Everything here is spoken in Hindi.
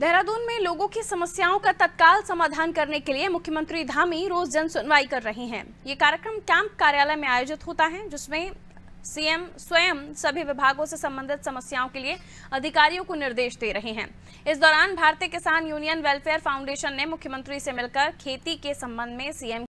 देहरादून में लोगों की समस्याओं का तत्काल समाधान करने के लिए मुख्यमंत्री धामी रोज जन सुनवाई कर रहे हैं ये कार्यक्रम कैंप कार्यालय में आयोजित होता है जिसमें सीएम स्वयं सभी विभागों से संबंधित समस्याओं के लिए अधिकारियों को निर्देश दे रहे हैं इस दौरान भारतीय किसान यूनियन वेलफेयर फाउंडेशन ने मुख्यमंत्री से मिलकर खेती के संबंध में सीएम